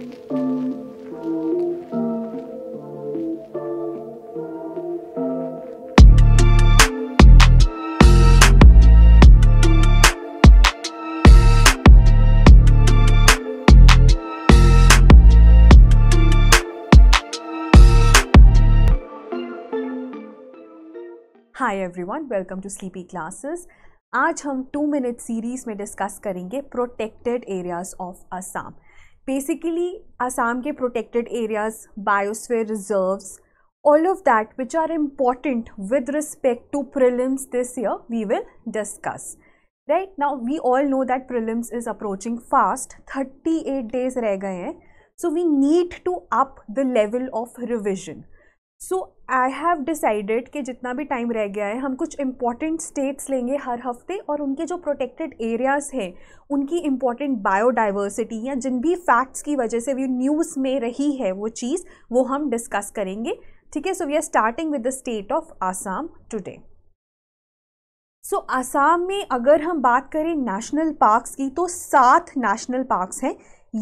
Hi everyone welcome to sleepy classes आज हम two minute series में डिस्कस करेंगे protected areas of Assam basically Assam ke protected areas, biosphere reserves, all of that which are important with respect to prelims this year we will discuss. Right now we all know that prelims is approaching fast, 38 days reh gaye So we need to up the level of revision. So I have decided कि जितना भी time रह गया है हम कुछ important states लेंगे हर हफ्ते और उनके जो प्रोटेक्टेड एरियाज़ हैं उनकी इम्पॉर्टेंट बायोडाइवर्सिटी या जिन भी फैक्ट्स की वजह से भी न्यूज़ में रही है वो चीज़ वो हम डिस्कस करेंगे ठीक है so we are starting with the state of Assam today so Assam में अगर हम बात करें नेशनल पार्क्स की तो सात नेशनल पार्क्स हैं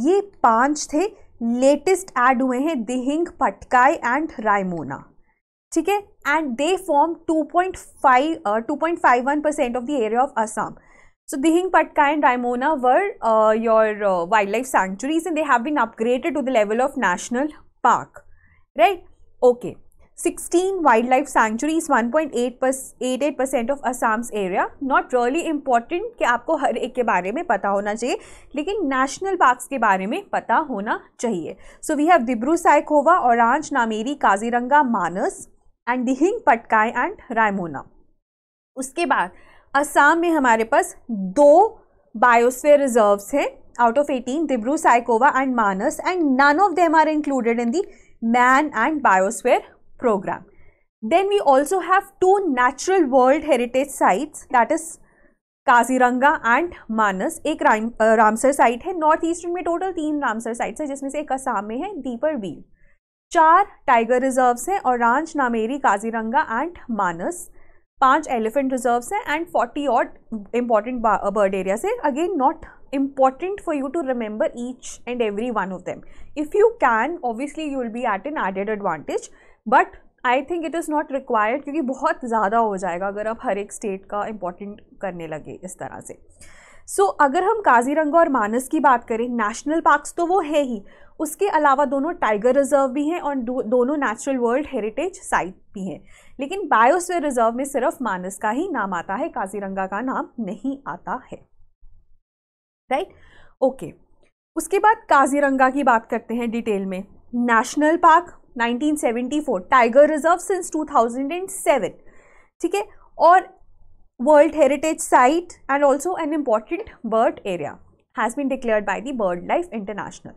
ये पांच थे लेटेस्ट ऐड हुए हैं दिहिंग पटकाई एंड रायमोना ठीक है and they form 2.5 point five two point five one percent of the area of Assam so Dihing Patkai and Raimona were your wildlife sanctuaries and they have been upgraded to the level of national park right okay sixteen wildlife sanctuaries one point eight per eight eight percent of Assam's area not really important कि आपको हर एक के बारे में पता होना चाहिए लेकिन नेशनल पार्क्स के बारे में पता होना चाहिए so we have Dibru Saikhowa और आंज नामेरी काजीरंगा मानस एंड दिहिंग पटकाई एंड रायमोना उसके बाद असाम में हमारे पास दो बायोस्फेयर रिजर्व्स हैं out of eighteen Dibru Saikhowa and Manas and none of them are included in the man and biosphere program then we also have two natural world heritage sites that is Kaziranga and Manas एक Ramsar site है north eastern में total तीन Ramsar sites हैं जिसमें से एक असाम में है डीपर वील चार टाइगर रिजर्व्स हैं और रांच नामेरी काजीरंगा एंड मानस पांच एलिफेंट रिजर्व्स हैं and forty odd important bird area हैं again not important for you to remember each and every one of them if you can obviously you will be at an added advantage but I think it is not required क्योंकि बहुत ज़्यादा हो जाएगा अगर आप हर एक state का important करने लगे इस तरह से सो so, अगर हम काजीरंगा और मानस की बात करें नेशनल पार्क्स तो वो है ही उसके अलावा दोनों टाइगर रिजर्व भी हैं और दो, दोनों नेचुरल वर्ल्ड हेरिटेज साइट भी हैं लेकिन बायोस्फीयर रिजर्व में सिर्फ मानस का ही नाम आता है काजीरंगा का नाम नहीं आता है राइट right? Okay okay. उसके बाद काजीरंगा की बात करते हैं डिटेल में national park 1974 tiger reserve since 2007 ठीक है और world heritage site and also an important bird area has been declared by the birdlife international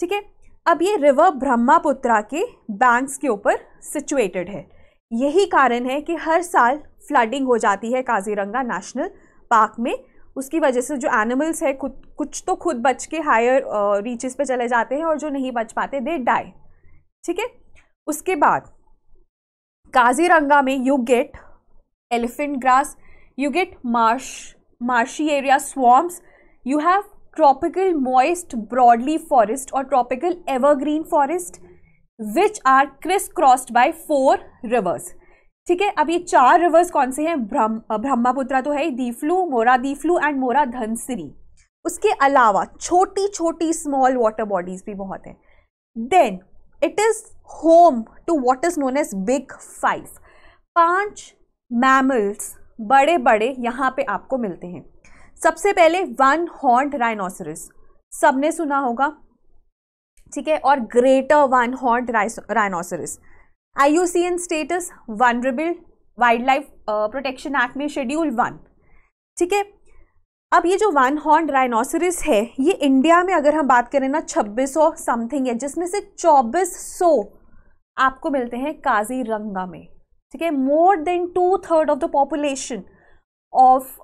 ठीक है अब ये रिवर ब्रह्मापुत्रा के बैंक्स के ऊपर सिचुएटेड है यही कारण है कि हर साल फ्लडिंग हो जाती है काजीरंगा नेशनल पार्क में उसकी वजह से जो एनिमल्स है खुद कुछ तो खुद बच के हायर रीचेस पे चले जाते हैं और जो नहीं बच पाते दे डाई ठीक है उसके बाद काजीरंगा में you get elephant grass you get marsh marshy area swamps you have tropical moist broadleaf forest और tropical evergreen forest which are criss crossed by four rivers ठीक है अब ये चार रिवर्स कौन से हैं ब्रह्म ब्रह्मपुत्रा तो है दीफ्लू मोरा दीफ्लू एंड मोरा धनसरी उसके अलावा छोटी छोटी स्मॉल वाटर बॉडीज भी बहुत हैं then it is home to what is known as big five पांच मैमल्स बड़े बड़े यहाँ पे आपको मिलते हैं सबसे पहले वन हॉर्न राइनोसरस सबने सुना होगा ठीक है और greater one horn rhinoceros N status vulnerable wildlife protection act में शेड्यूल वन ठीक है अब ये जो वन हॉर्न राइनोसरस है ये इंडिया में अगर हम बात करें ना 2600 समथिंग है जिसमें से 2400 आपको मिलते हैं काजीरंगा में ठीक है more than two third of the population of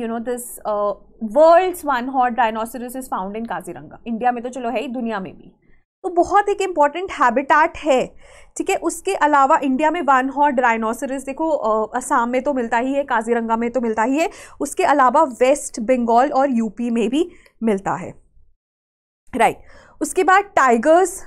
you know this world's one horn rhinoceros is found in Kaziranga India में तो चलो है ही दुनिया में भी तो बहुत एक इम्पॉर्टेंट हैबिटाट है ठीक है उसके अलावा इंडिया में वन हॉर्ड राइनोसरस देखो असम में तो मिलता ही है काजीरंगा में तो मिलता ही है उसके अलावा वेस्ट बंगाल और यूपी में भी मिलता है राइट right. उसके बाद टाइगर्स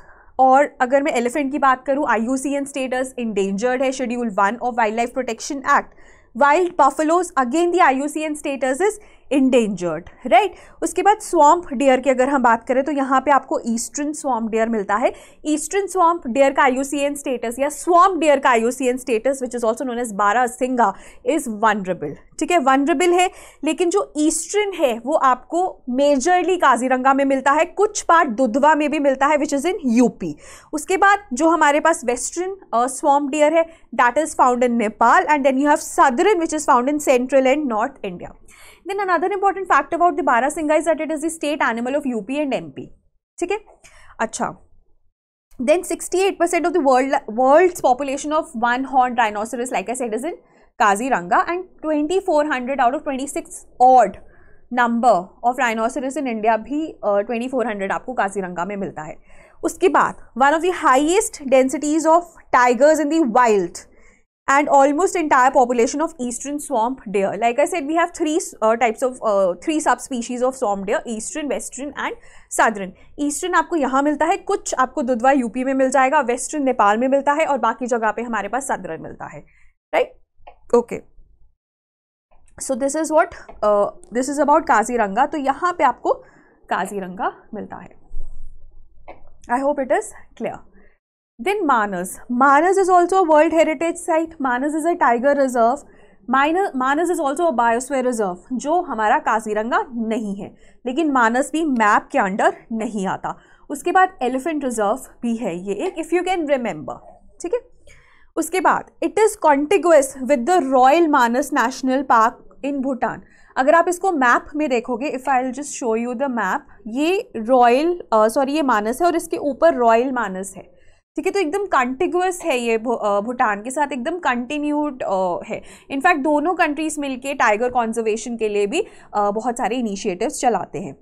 और अगर मैं एलिफेंट की बात करूँ I U C N status endangered है schedule one of wildlife protection act wild buffaloes again the I U C N status is endangered right उसके बाद स्वाम्प डियर की अगर हम बात करें तो यहाँ पे आपको ईस्टर्न स्वाम्प डियर मिलता है ईस्टर्न स्वाम्प डियर का आईयूसीएन स्टेटस या स्वाम्प डियर का IUCN status which is also known as barasingha is vulnerable ठीक है वनरेबल है लेकिन जो ईस्टर्न है वो आपको मेजरली काजीरंगा में मिलता है कुछ पार्ट दुधवा में भी मिलता है विच इज़ इन यूपी उसके बाद जो हमारे पास वेस्टर्न स्वाम्प डियर है that is found in Nepal and then you have southern which is found in central and north India Then another important fact about the Barasingha is that it is the state animal of UP and MP. Okay? Achha. Then 68% of the world world's population of one-horned rhinoceros, like I said, is in Kaziranga and 2400 out of 26 odd number of rhinoceros in India भी 2400 four hundred Ranga Kaziranga में मिलता है उसके बाद of the highest densities of tigers in the wild, and almost entire population of eastern swamp deer. Like I said, we have three uh, types of uh, three subspecies of swamp deer: eastern, western, and southern. Eastern aapko yahan milta hai kuch aapko dudwa up mein mil jayega western nepal mein milta hai aur baki jagah pe hamare paas southern milta hai right? Okay. So this is what uh, this is about kaziranga to yahan pe aapko kaziranga milta hai I hope it is clear. Then Manas. Manas is also a World Heritage Site. Manas is a tiger reserve. Manas is also biosphere reserve जो हमारा काजीरंगा नहीं है लेकिन मानस भी map के under नहीं आता उसके बाद एलिफेंट रिजर्व भी है ये एक इफ़ यू कैन रिमेंबर ठीक है उसके बाद it is contiguous with the royal Manas national park in Bhutan अगर आप इसको मैप में देखोगे if I just show you the map ये रॉयल सॉरी uh, ये मानस है और इसके ऊपर रॉयल मानस है ठीक है तो एकदम कंटिग्यूस है ये भूटान के साथ एकदम कंटिन्यूड है इनफैक्ट दोनों कंट्रीज मिलके टाइगर कॉन्जर्वेशन के लिए भी बहुत सारे इनिशिएटिव्स चलाते हैं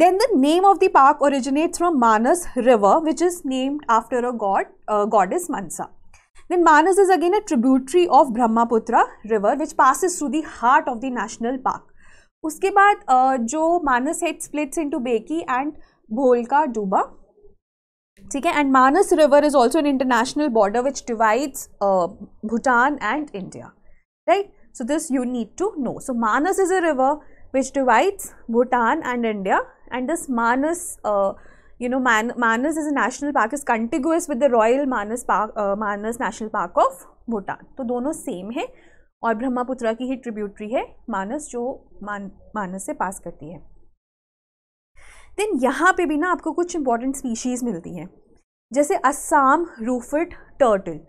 then the name of the park originates from Manas river which is named after a god god is Manasa then Manas is again a tributary of Brahmaputra river which passes to the heart of the national park उसके बाद जो मानस है splits into Beki and Bholkaduba ठीक है and Manas river is also an international border which divides Bhutan and India right so this you need to know so Manas is a river which divides Bhutan and India and this Manas you know Manas is a national park is contiguous with the royal Manas park Manas national park of Bhutan तो दोनों same है और ब्रह्मापुत्रा की ही tributary है मानस जो मान मानस से पास करती है देन यहाँ पे भी ना आपको कुछ इंपॉर्टेंट स्पीशीज़ मिलती हैं जैसे Assam roofed turtle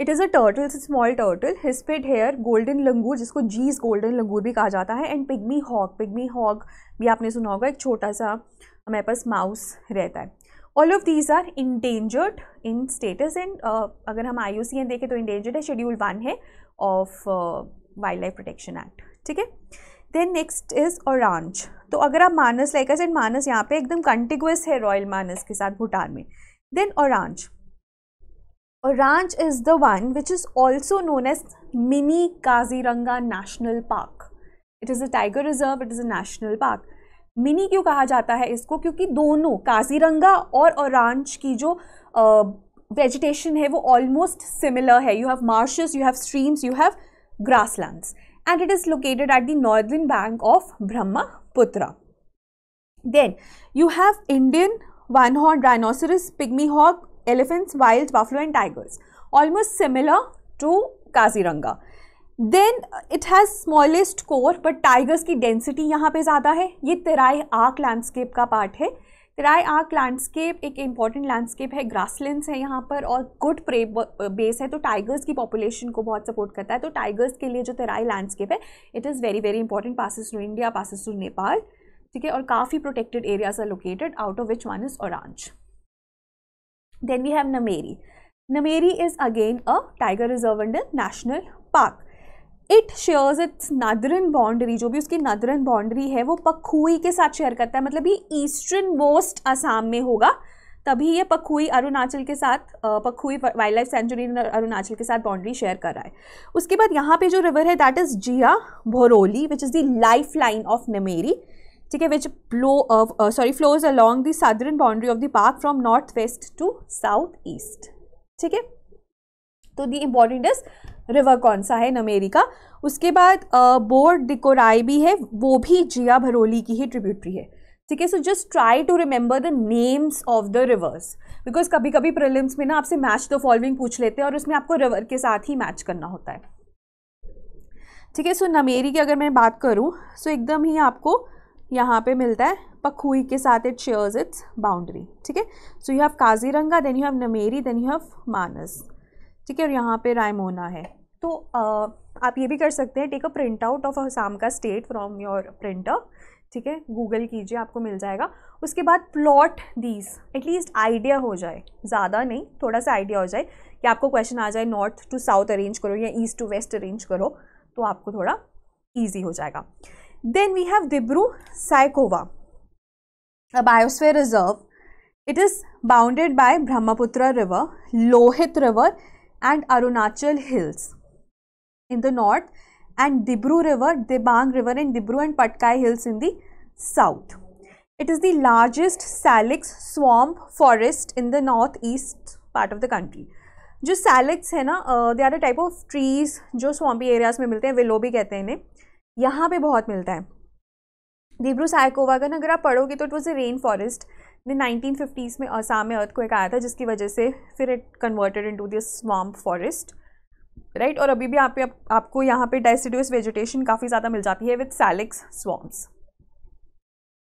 it is a turtle small turtle hispid hare golden langur जिसको जीज गोल्डन लंगूर भी कहा जाता है and pygmy hog pygmy hog भी आपने सुना होगा एक छोटा सा हमारे पास माउस रहता है all of these are endangered in status and अगर हम आई देखें तो इंडेंजर्ड है शेड्यूल वन है ऑफ वाइल्ड लाइफ प्रोटेक्शन एक्ट ठीक है देन नेक्स्ट इज़ औरंज तो अगर आप मानस लाइक सेंट मानस यहाँ पे एकदम कंटिगुअस है रॉयल मानस के साथ भूटान में then Orang Orang is the one which is also known as mini Kaziranga national park it is a tiger reserve it is a national park mini क्यों कहा जाता है इसको क्योंकि दोनों काजीरंगा और औरंज की जो वेजिटेशन uh, है वो ऑलमोस्ट सिमिलर है you have marshes you have streams you have grasslands and it is located at the northern bank of Brahmaputra. Then you have Indian one-horned rhinoceros, pygmy hawk, elephants, wild buffalo and tigers. Almost similar to Kaziranga. Then it has smallest core but tigers की density यहाँ पे ज़्यादा है ये terai arc landscape ka part hai Terai arc landscape एक important landscape है grasslands है यहाँ पर और गुड प्रे बेस है तो टाइगर्स की पॉपुलेशन को बहुत सपोर्ट करता है तो टाइगर्स के लिए जो तराई लैंडस्केप है it is very very important passes to India passes to Nepal ठीक है और काफ़ी protected areas are located out of which one is Orang then we have Nameri Nameri is again a tiger reserve and national park it shares its northern boundary जो भी उसकी नदरन boundary है वो पखुई के साथ शेयर करता है मतलब ये ईस्टर्न मोस्ट आसाम में होगा तभी ये पखुई अरुणाचल के साथ Pakhui wildlife sanctuary Arunachal के साथ बाउंड्री शेयर कर रहा है उसके बाद यहाँ पे जो रिवर है that is Jia Bhoroli which is the life line of Nameri ठीक है which flow sorry flows along the southern boundary of the park from north west to south east ठीक है तो दी इम्पॉर्टेंट इज रिवर कौन सा है नमेरी का उसके बाद बोर्ड डिकोराई भी है वो भी जिया भरोली की ही ट्रिब्यूटरी है ठीक है so just try to remember the names of the rivers because कभी कभी प्रिलिम्स में ना आपसे मैच द फॉलोइंग पूछ लेते हैं और उसमें आपको रिवर के साथ ही मैच करना होता है ठीक है सो नमेरी की अगर मैं बात करूँ सो एकदम ही आपको यहाँ पे मिलता है पखुई के साथ इट शेयर्स इट्स बाउंड्री ठीक है so you have Kaziranga then you have Nameri then you have Manas ठीक है और यहाँ पे रायमोना है तो uh, आप ये भी कर सकते हैं take a print out of Assam का स्टेट फ्रॉम योर प्रिंटर ठीक है गूगल कीजिए आपको मिल जाएगा उसके बाद प्लॉट दीज एटलीस्ट आइडिया हो जाए ज़्यादा नहीं थोड़ा सा आइडिया हो जाए कि आपको क्वेश्चन आ जाए नॉर्थ टू साउथ अरेंज करो या ईस्ट टू वेस्ट अरेंज करो तो आपको थोड़ा ईजी हो जाएगा then we have Dibru Saikhowa a biosphere reserve it is bounded by Brahmaputra river Lohit river and Arunachal hills in the north and Dibru River, Dibang River and Dibru and Patkai Hills in the south. It is the largest salix swamp forest in the northeast part of the country. जो salix है ना they are a type of trees जो swampy areas में मिलते हैं willow भी कहते हैं इन्हें यहाँ पे बहुत मिलता है दिब्रू साइकोवागन अगर आप पढ़ोगे तो it was a rain forest ने नाइनटीन फिफ्टीज़ में असम में अर्थ को एक आया था जिसकी वजह से फिर it converted into this swamp forest right और अभी भी आप, आप, आपको यहाँ पे डेसिडुअस वेजिटेशन काफ़ी ज़्यादा मिल जाती है with salix swamps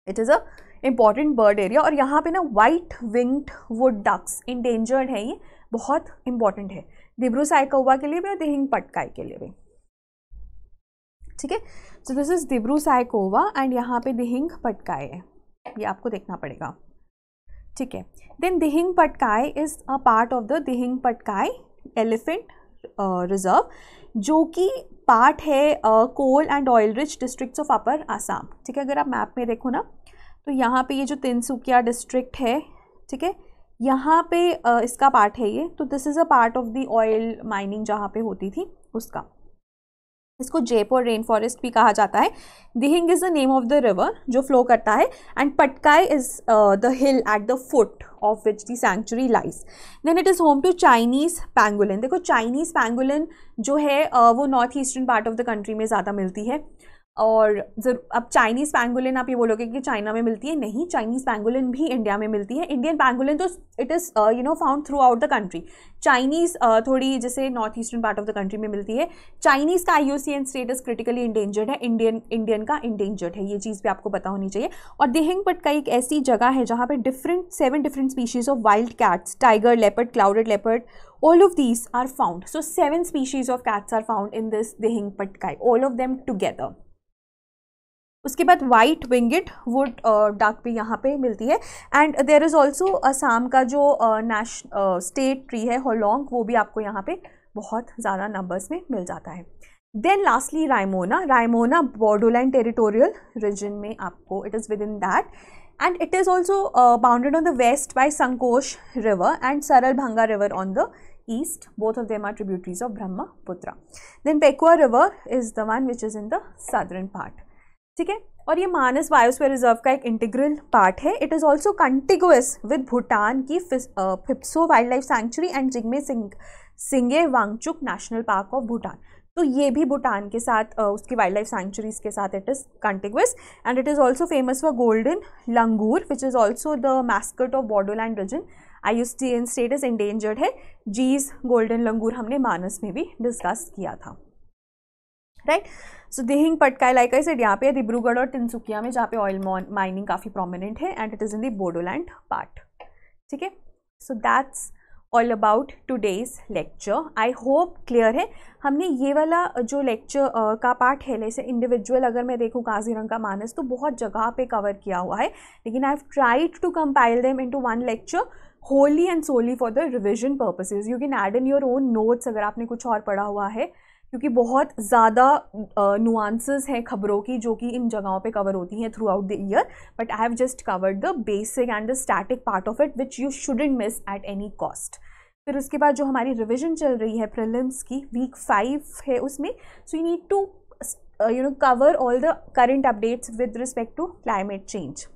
it is a important bird area और यहाँ पे ना white winged wood ducks endangered है ये बहुत इंपॉर्टेंट है दिब्रू साइकोवा के लिए भी और दिहिंग पटकाई के लिए भी ठीक है so this is Dibru Saikhowa and यहाँ पे दिहिंग पटकाई है ये आपको देखना पड़ेगा ठीक है then Dehing Patkai is a part of the Dehing Patkai elephant reserve जो कि पार्ट है coal and oil rich districts of upper Assam ठीक है अगर आप मैप में देखो ना तो यहाँ पे ये जो तिनसुकिया डिस्ट्रिक्ट है ठीक है यहाँ पे uh, इसका पार्ट है ये तो this is a part of the oil mining जहाँ पे होती थी उसका इसको जयपुर रेन फॉरेस्ट भी कहा जाता है Dehing is the name of the river जो फ्लो करता है and Patkai is the hill at the foot of which the sanctuary lies then it is home to Chinese pangolin देखो चाइनीज़ पैंगुलिन जो है uh, वो north eastern part of the country में ज़्यादा मिलती है और अब चाइनीज़ पैंगोलिन आप ये बोलोगे कि चाइना में मिलती है नहीं चाइनीज़ पैंगोलिन भी इंडिया में मिलती है इंडियन पैंगोलिन तो it is you know found throughout the country Chinese थोड़ी जैसे north eastern part of the country में मिलती है चाइनीज़ का आई स्टेटस क्रिटिकली इंडेंजर्ड है इंडियन इंडियन का इंडेंजर्ड है ये चीज़ भी आपको पता होनी चाहिए और दिहिंगपट का एक ऐसी जगह है जहाँ पर different seven different species of wild cats tiger leopard clouded leopard all of of are found so seven species of cats are found in this this Patkai all of them together उसके बाद वाइट विंगिट वुड डाक भी यहाँ पे मिलती है and there is also Assam का जो नेश स्टेट ट्री है होलोंग वो भी आपको यहाँ पे बहुत ज़्यादा नंबर्स में मिल जाता है then lastly Raimona Raimona Bodoland territorial region में आपको it is within that and it is also bounded on the west by Sankosh river and Saralbhanga river on the east both of them are tributaries of Brahmaputra then Pekua river is the one which is in the southern part ठीक है और ये Manas biosphere reserve का एक integral part है it is also contiguous with Bhutan की Phibsoo wildlife sanctuary and Jigme Sing Singye Wangchuck national park of Bhutan तो ये भी भूटान के साथ उसकी वाइल्ड लाइफ सेंचुरीज के साथ it is contiguous and it is also famous for golden langur which is also the mascot of Bodoland region I state is endangered है Gee's golden लंगूर हमने मानस में भी डिस्कस किया था right so Dihing Patkai like I said यहाँ पे डिब्रूगढ़ और तिनसुकिया में जहाँ पे ऑयल माइनिंग काफ़ी प्रोमिनेंट है and it is in the Bodoland part ठीक है so that's all about today's lecture I hope clear है हमने ये वाला जो लेक्चर का पार्ट है जैसे इंडिविजुअल अगर मैं देखूँ रंग का मानस तो बहुत जगह पे कवर किया हुआ है लेकिन I have tried to compile them into one lecture wholly and solely for the revision purposes you can add in your own notes अगर आपने कुछ और पढ़ा हुआ है क्योंकि बहुत ज़्यादा नुआंसेस हैं खबरों की जो कि इन जगहों पे कवर होती हैं throughout the year but I have just covered the basic and the static part of it which you shouldn't miss at any cost फिर उसके बाद जो हमारी रिविजन चल रही है प्रिलिम्स की वीक फाइव है उसमें so you need to you know cover all the current updates with respect to climate change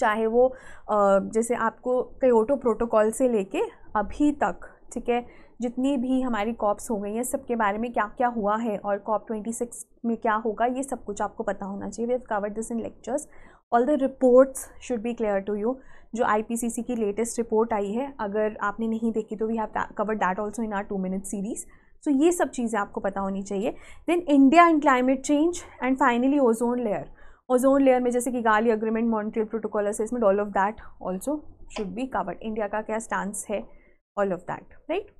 चाहे वो uh, जैसे आपको कयोटो प्रोटोकॉल से लेके अभी तक ठीक है जितनी भी हमारी कॉप्स हो गई हैं सबके बारे में क्या क्या हुआ है और कॉप ट्वेंटी सिक्स में क्या होगा ये सब कुछ आपको पता होना चाहिए we have covered this in lectures all the reports should be clear to you जो आई की लेटेस्ट रिपोर्ट आई है अगर आपने नहीं देखी तो we have covered that also in our two minute series सो ये सब चीज़ें आपको पता होनी चाहिए then India and climate change and finally ozone layer ozone layer में जैसे कि Kigali agreement Montreal protocol assessment all of that also should be covered India का क्या स्टांस है all of that right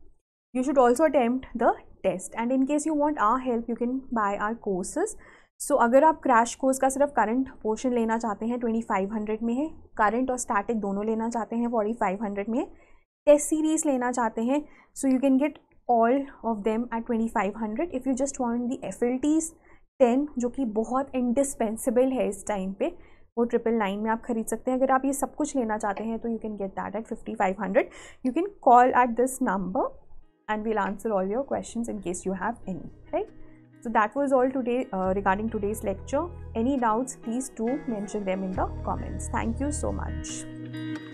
you should also attempt the test and in case you want our help you can buy our courses so so, अगर आप crash course का सिर्फ current portion लेना चाहते हैं 2500 में है करंट और स्टैटिक दोनों लेना चाहते हैं 4500 में टेस्ट सीरीज लेना चाहते हैं so you can get all of them at 2500 if you just want the F L ten जो कि बहुत इंडिस्पेंसिबल है इस टाइम पे वो ट्रिपल नाइन में आप खरीद सकते हैं अगर आप ये सब कुछ लेना चाहते हैं तो you can get that at fifty five hundred you can call at this number and we'll answer all your questions in case you have any right so that was all today uh, regarding today's lecture any doubts please do mention them in the comments thank you so much